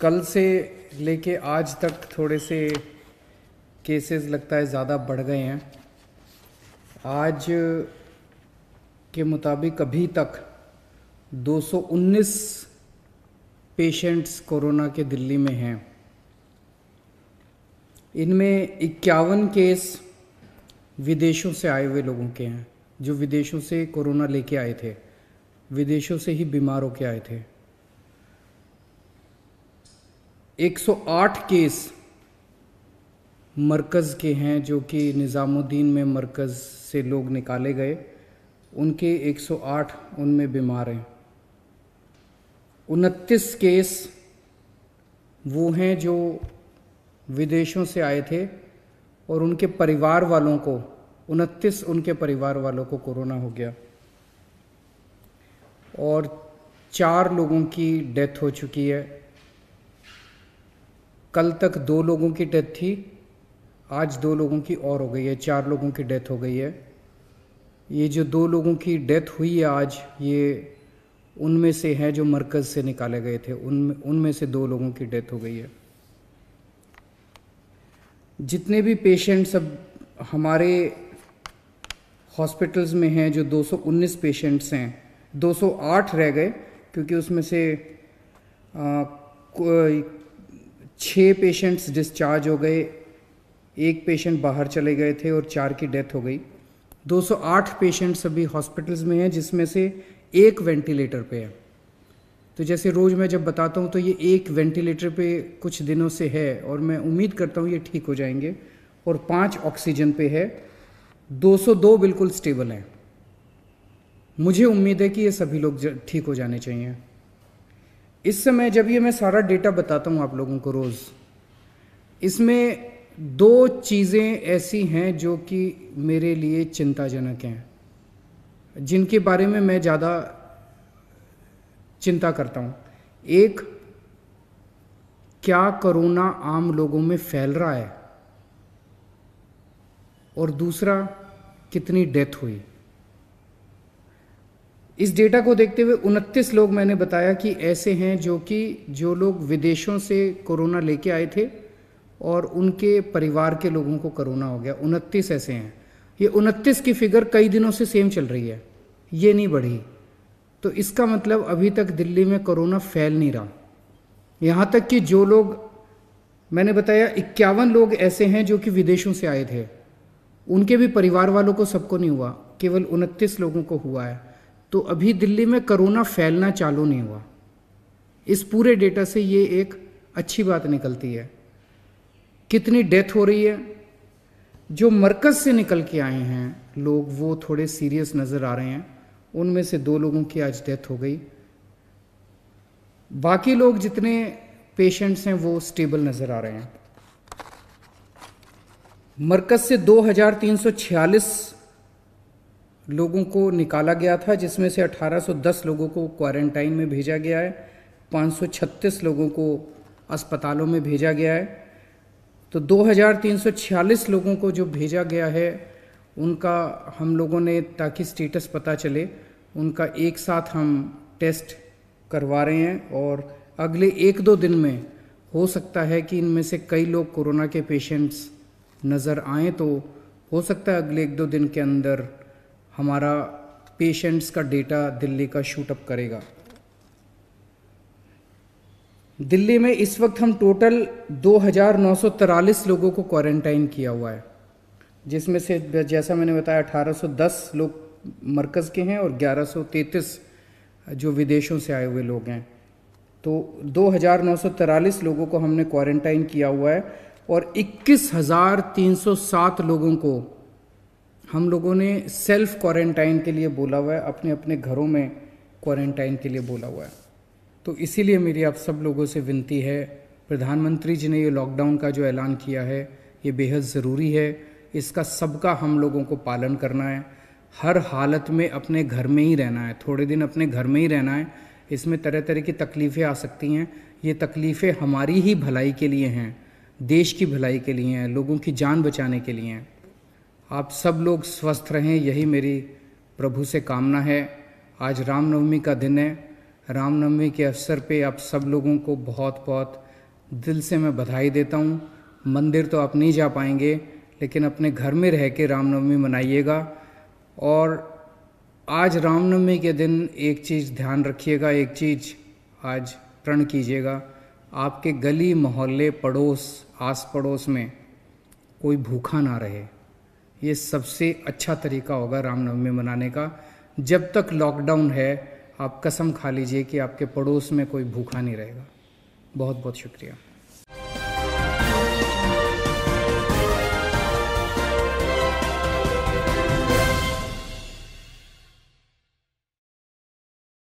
कल से लेके आज तक थोड़े से केसेस लगता है ज़्यादा बढ़ गए हैं आज के मुताबिक अभी तक 219 पेशेंट्स कोरोना के दिल्ली में हैं इनमें इक्यावन केस विदेशों से आए हुए लोगों के हैं जो विदेशों से कोरोना लेके आए थे विदेशों से ही बीमार होके आए थे 108 केस मरकज़ के हैं जो कि निज़ामुद्दीन में मरकज़ से लोग निकाले गए उनके 108 उनमें बीमार हैं उनतीस केस वो हैं जो विदेशों से आए थे और उनके परिवार वालों को उनतीस उनके परिवार वालों को कोरोना हो गया और चार लोगों की डेथ हो चुकी है कल तक दो लोगों की डेथ थी आज दो लोगों की और हो गई है चार लोगों की डेथ हो गई है ये जो दो लोगों की डेथ हुई है आज ये उनमें से हैं जो मरकज़ से निकाले गए थे उन उनमें से दो लोगों की डेथ हो गई है जितने भी पेशेंट्स अब हमारे हॉस्पिटल्स में हैं जो 219 पेशेंट्स हैं 208 रह गए क्योंकि उसमें से आ, छः पेशेंट्स डिस्चार्ज हो गए एक पेशेंट बाहर चले गए थे और चार की डेथ हो गई 208 पेशेंट्स अभी हॉस्पिटल्स में हैं जिसमें से एक वेंटिलेटर पे है तो जैसे रोज़ मैं जब बताता हूँ तो ये एक वेंटिलेटर पे कुछ दिनों से है और मैं उम्मीद करता हूँ ये ठीक हो जाएंगे और पाँच ऑक्सीजन पे है 202 बिल्कुल स्टेबल हैं मुझे उम्मीद है कि ये सभी लोग ठीक हो जाने चाहिए इस समय जब ये मैं सारा डेटा बताता हूँ आप लोगों को रोज़ इसमें दो चीज़ें ऐसी हैं जो कि मेरे लिए चिंताजनक हैं जिनके बारे में मैं ज़्यादा चिंता करता हूँ एक क्या कोरोना आम लोगों में फैल रहा है और दूसरा कितनी डेथ हुई इस डेटा को देखते हुए उनतीस लोग मैंने बताया कि ऐसे हैं जो कि जो लोग विदेशों से कोरोना लेके आए थे और उनके परिवार के लोगों को कोरोना हो गया उनतीस ऐसे हैं ये उनतीस की फिगर कई दिनों से सेम चल रही है ये नहीं बढ़ी तो इसका मतलब अभी तक दिल्ली में कोरोना फैल नहीं रहा यहाँ तक कि जो लोग मैंने बताया इक्यावन लोग ऐसे हैं जो कि विदेशों से आए थे उनके भी परिवार वालों को सबको नहीं हुआ केवल उनतीस लोगों को हुआ है तो अभी दिल्ली में कोरोना फैलना चालू नहीं हुआ इस पूरे डेटा से ये एक अच्छी बात निकलती है कितनी डेथ हो रही है जो मरकज़ से निकल के आए हैं लोग वो थोड़े सीरियस नज़र आ रहे हैं उनमें से दो लोगों की आज डेथ हो गई बाकी लोग जितने पेशेंट्स हैं वो स्टेबल नज़र आ रहे हैं मरकज़ से लोगों को निकाला गया था जिसमें से 1810 लोगों को क्वारंटाइन में भेजा गया है 536 लोगों को अस्पतालों में भेजा गया है तो 2346 लोगों को जो भेजा गया है उनका हम लोगों ने ताकि स्टेटस पता चले उनका एक साथ हम टेस्ट करवा रहे हैं और अगले एक दो दिन में हो सकता है कि इनमें से कई लोग कोरोना के पेशेंट्स नज़र आएँ तो हो सकता है अगले एक दो दिन के अंदर हमारा पेशेंट्स का डेटा दिल्ली का शूटअप करेगा दिल्ली में इस वक्त हम टोटल दो लोगों को क्वारंटाइन किया हुआ है जिसमें से जैसा मैंने बताया 1810 लोग मरकज़ के हैं और 1133 जो विदेशों से आए हुए लोग हैं तो दो लोगों को हमने क्वारंटाइन किया हुआ है और 21,307 लोगों को हम लोगों ने सेल्फ क्वारंटाइन के लिए बोला हुआ है अपने अपने घरों में क्वारंटाइन के लिए बोला हुआ है तो इसीलिए मेरी आप सब लोगों से विनती है प्रधानमंत्री जी ने ये लॉकडाउन का जो ऐलान किया है ये बेहद ज़रूरी है इसका सबका हम लोगों को पालन करना है हर हालत में अपने घर में ही रहना है थोड़े दिन अपने घर में ही रहना है इसमें तरह तरह की तकलीफ़ें आ सकती हैं ये तकलीफ़ें हमारी ही भलाई के लिए हैं देश की भलाई के लिए हैं लोगों की जान बचाने के लिए हैं आप सब लोग स्वस्थ रहें यही मेरी प्रभु से कामना है आज रामनवमी का दिन है रामनवमी के अवसर पे आप सब लोगों को बहुत बहुत दिल से मैं बधाई देता हूँ मंदिर तो आप नहीं जा पाएंगे लेकिन अपने घर में रह के रामनवमी मनाइएगा और आज रामनवमी के दिन एक चीज़ ध्यान रखिएगा एक चीज़ आज प्रण कीजिएगा आपके गली मोहल्ले पड़ोस आस पड़ोस में कोई भूखा ना रहे ये सबसे अच्छा तरीका होगा रामनवमी मनाने का जब तक लॉकडाउन है आप कसम खा लीजिए कि आपके पड़ोस में कोई भूखा नहीं रहेगा बहुत बहुत शुक्रिया